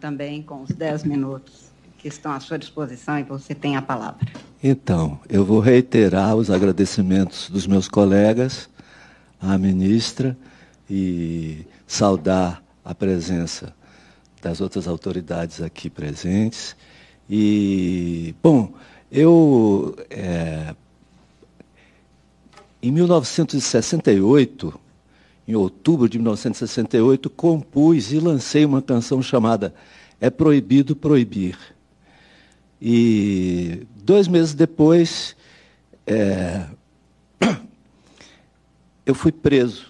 também com os 10 minutos que estão à sua disposição e você tem a palavra. Então, eu vou reiterar os agradecimentos dos meus colegas, à ministra e saudar a presença das outras autoridades aqui presentes. E, bom, eu. É, em 1968, em outubro de 1968, compus e lancei uma canção chamada É Proibido Proibir. E dois meses depois, é, eu fui preso,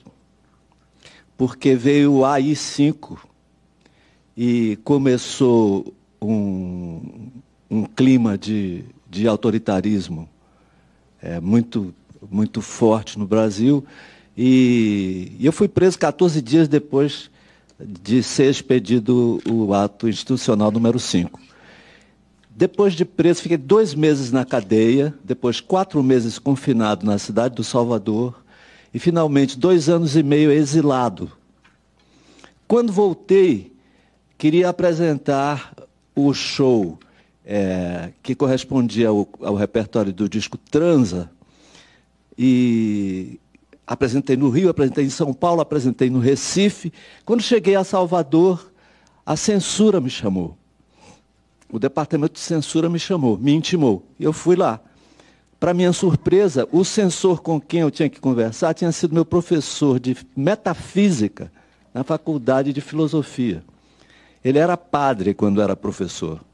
porque veio o AI-5 e começou um, um clima de, de autoritarismo é, muito, muito forte no Brasil. E, eu fui preso 14 dias depois de ser expedido o ato institucional número 5. Depois de preso, fiquei dois meses na cadeia, depois quatro meses confinado na cidade do Salvador e, finalmente, dois anos e meio exilado. Quando voltei, queria apresentar o show é, que correspondia ao, ao repertório do disco Transa e apresentei no Rio, apresentei em São Paulo, apresentei no Recife. Quando cheguei a Salvador, a censura me chamou. O departamento de censura me chamou, me intimou. e Eu fui lá. Para minha surpresa, o censor com quem eu tinha que conversar tinha sido meu professor de metafísica na faculdade de filosofia. Ele era padre quando era professor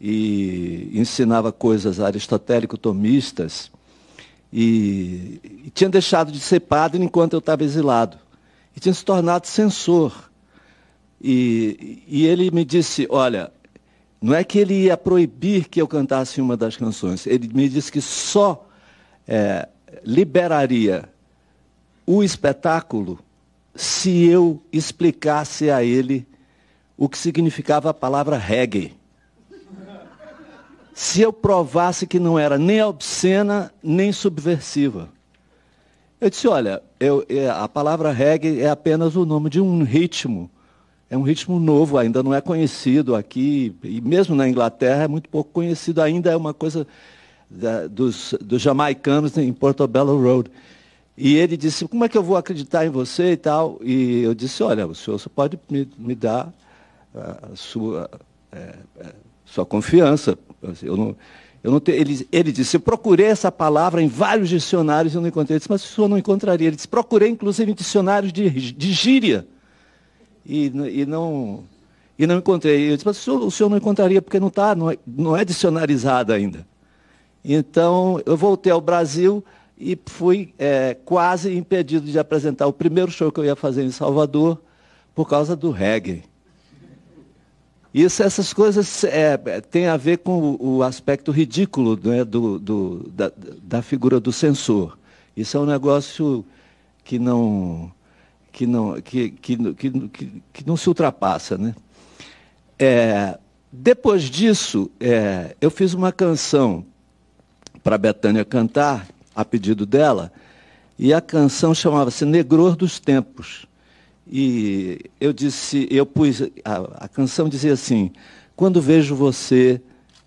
e ensinava coisas aristotélico-tomistas e, e tinha deixado de ser padre enquanto eu estava exilado. E tinha se tornado censor. E, e ele me disse: Olha, não é que ele ia proibir que eu cantasse uma das canções, ele me disse que só é, liberaria o espetáculo se eu explicasse a ele o que significava a palavra reggae se eu provasse que não era nem obscena, nem subversiva. Eu disse, olha, eu, é, a palavra reggae é apenas o nome de um ritmo. É um ritmo novo, ainda não é conhecido aqui, e mesmo na Inglaterra é muito pouco conhecido, ainda é uma coisa da, dos, dos jamaicanos em Portobello Road. E ele disse, como é que eu vou acreditar em você e tal? E eu disse, olha, o senhor pode me, me dar a sua é, é só confiança. Eu não, eu não ele, ele disse, eu procurei essa palavra em vários dicionários e eu não encontrei. Eu disse, mas o senhor não encontraria. Ele disse, procurei inclusive em dicionários de, de gíria. E, e, não, e não encontrei. Eu disse, mas o senhor, o senhor não encontraria porque não, tá, não, é, não é dicionarizado ainda. Então, eu voltei ao Brasil e fui é, quase impedido de apresentar o primeiro show que eu ia fazer em Salvador por causa do reggae. Isso, essas coisas é, é têm a ver com o, aspecto ridículo né, do, do, da, da figura do censor. Isso é um negócio que não que não que, que, que, que, não se ultrapassa, né? É, depois disso, é, eu fiz uma canção para Betânia cantar a pedido dela e a canção chamava-se Negror dos Tempos. E eu disse, eu pus, a, a canção dizia assim, quando vejo você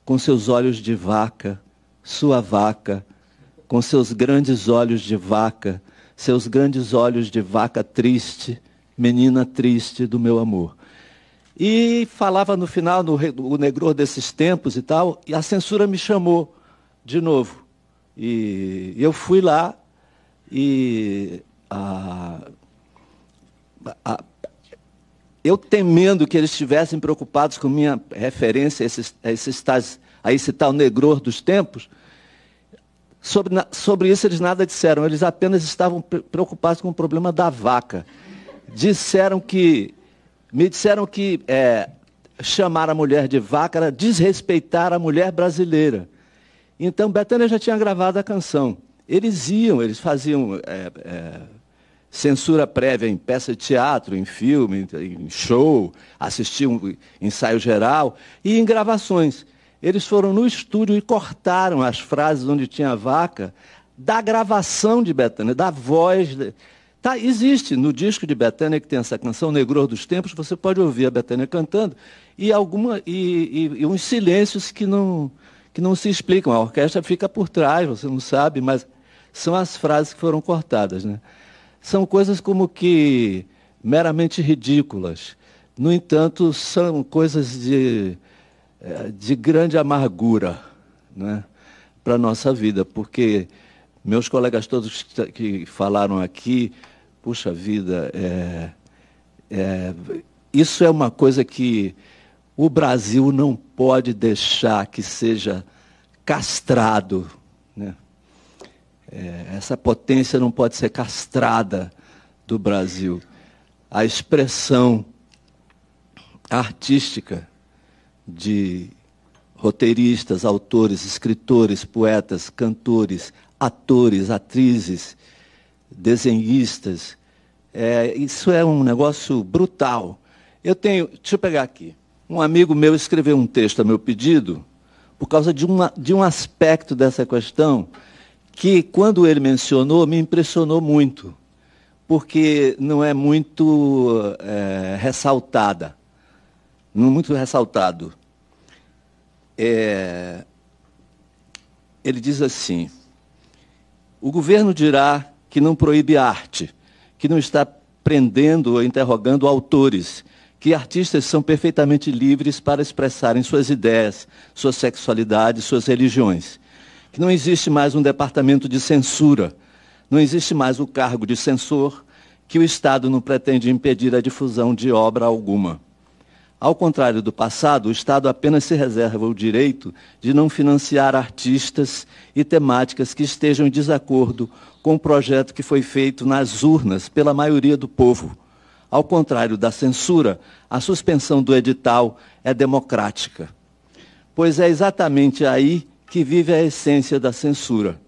com seus olhos de vaca, sua vaca, com seus grandes olhos de vaca, seus grandes olhos de vaca triste, menina triste do meu amor. E falava no final, no o negror desses tempos e tal, e a censura me chamou de novo. E eu fui lá e ah, eu temendo que eles estivessem preocupados com minha referência a, esses, a, esses tais, a esse tal negror dos tempos, sobre, sobre isso eles nada disseram, eles apenas estavam preocupados com o problema da vaca. Disseram que, me disseram que é, chamar a mulher de vaca era desrespeitar a mulher brasileira. Então, Bethânia já tinha gravado a canção. Eles iam, eles faziam é, é, Censura prévia em peça de teatro, em filme, em show, assistir um ensaio geral e em gravações. Eles foram no estúdio e cortaram as frases onde tinha vaca da gravação de Betânia, da voz. De... Tá, existe no disco de Betânia que tem essa canção Negror dos Tempos, você pode ouvir a Betânia cantando e alguma e, e, e uns silêncios que não que não se explicam. A orquestra fica por trás, você não sabe, mas são as frases que foram cortadas, né? São coisas como que meramente ridículas. No entanto, são coisas de, eh, de grande amargura né, para a nossa vida, porque meus colegas todos que falaram aqui, puxa vida, é, é, isso é uma coisa que o Brasil não pode deixar que seja castrado é, essa potência não pode ser castrada do Brasil. A expressão artística de roteiristas, autores, escritores, poetas, cantores, atores, atrizes, desenhistas. É, isso é um negócio brutal. Eu tenho, deixa eu pegar aqui. Um amigo meu escreveu um texto a meu pedido por causa de, uma, de um aspecto dessa questão que quando ele mencionou me impressionou muito, porque não é muito é, ressaltada, não é muito ressaltado. É, ele diz assim: o governo dirá que não proíbe arte, que não está prendendo ou interrogando autores, que artistas são perfeitamente livres para expressarem suas ideias, sua sexualidade, suas religiões que não existe mais um departamento de censura, não existe mais o cargo de censor, que o Estado não pretende impedir a difusão de obra alguma. Ao contrário do passado, o Estado apenas se reserva o direito de não financiar artistas e temáticas que estejam em desacordo com o projeto que foi feito nas urnas pela maioria do povo. Ao contrário da censura, a suspensão do edital é democrática. Pois é exatamente aí que vive a essência da censura,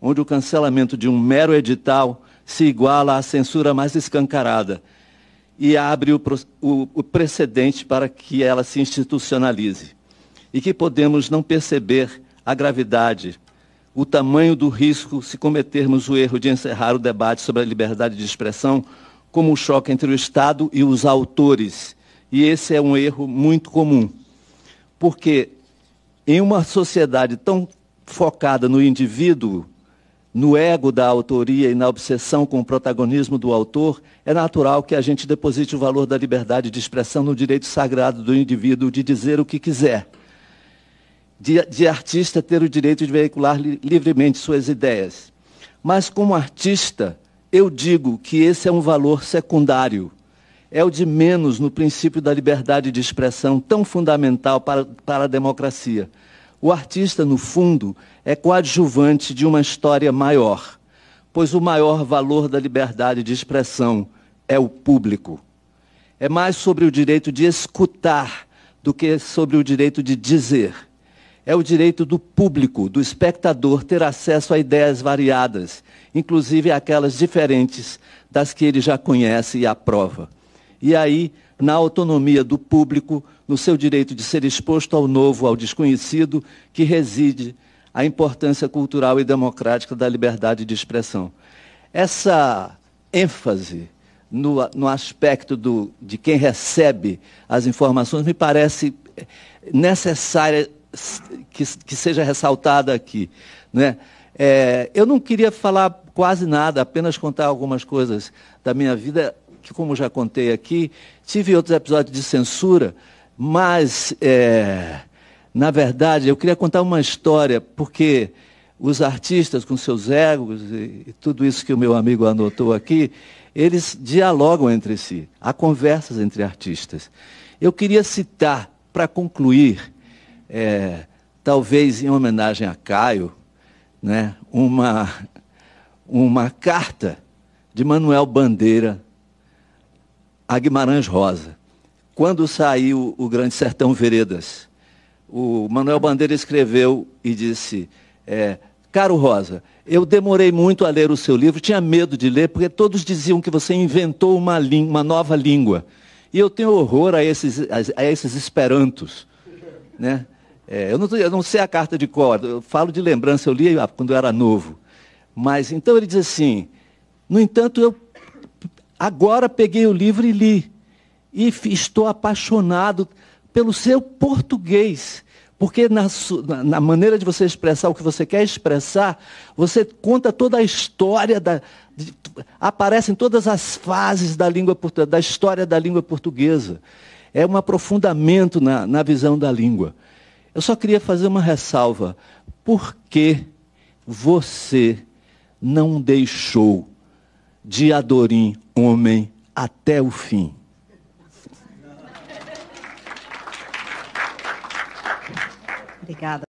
onde o cancelamento de um mero edital se iguala à censura mais escancarada e abre o, o, o precedente para que ela se institucionalize. E que podemos não perceber a gravidade, o tamanho do risco se cometermos o erro de encerrar o debate sobre a liberdade de expressão como um choque entre o Estado e os autores. E esse é um erro muito comum, porque em uma sociedade tão focada no indivíduo, no ego da autoria e na obsessão com o protagonismo do autor, é natural que a gente deposite o valor da liberdade de expressão no direito sagrado do indivíduo de dizer o que quiser, de, de artista ter o direito de veicular li, livremente suas ideias. Mas, como artista, eu digo que esse é um valor secundário é o de menos no princípio da liberdade de expressão, tão fundamental para, para a democracia. O artista, no fundo, é coadjuvante de uma história maior, pois o maior valor da liberdade de expressão é o público. É mais sobre o direito de escutar do que sobre o direito de dizer. É o direito do público, do espectador, ter acesso a ideias variadas, inclusive aquelas diferentes das que ele já conhece e aprova e aí na autonomia do público, no seu direito de ser exposto ao novo, ao desconhecido, que reside a importância cultural e democrática da liberdade de expressão. Essa ênfase no, no aspecto do, de quem recebe as informações me parece necessária que, que seja ressaltada aqui. Né? É, eu não queria falar quase nada, apenas contar algumas coisas da minha vida que, como já contei aqui, tive outros episódios de censura, mas, é, na verdade, eu queria contar uma história, porque os artistas, com seus egos e, e tudo isso que o meu amigo anotou aqui, eles dialogam entre si, há conversas entre artistas. Eu queria citar, para concluir, é, talvez em homenagem a Caio, né, uma, uma carta de Manuel Bandeira a Guimarães Rosa. Quando saiu o Grande Sertão Veredas, o Manuel Bandeira escreveu e disse: é, Caro Rosa, eu demorei muito a ler o seu livro, tinha medo de ler, porque todos diziam que você inventou uma, uma nova língua. E eu tenho horror a esses, a, esses esperantos. Né? É, eu, não, eu, não, sei a carta de corda, eu falo de lembrança, eu li quando eu era novo. Mas então ele diz assim: no entanto, eu Agora peguei o livro e li. E estou apaixonado pelo seu português. Porque na, na, maneira de você expressar o que você quer expressar, você conta toda a história, da, de, aparecem todas as fases da, língua, da história da língua portuguesa. É um aprofundamento na, na visão da língua. Eu só queria fazer uma ressalva. Por que você não deixou de Adorim, homem até o fim. Obrigada.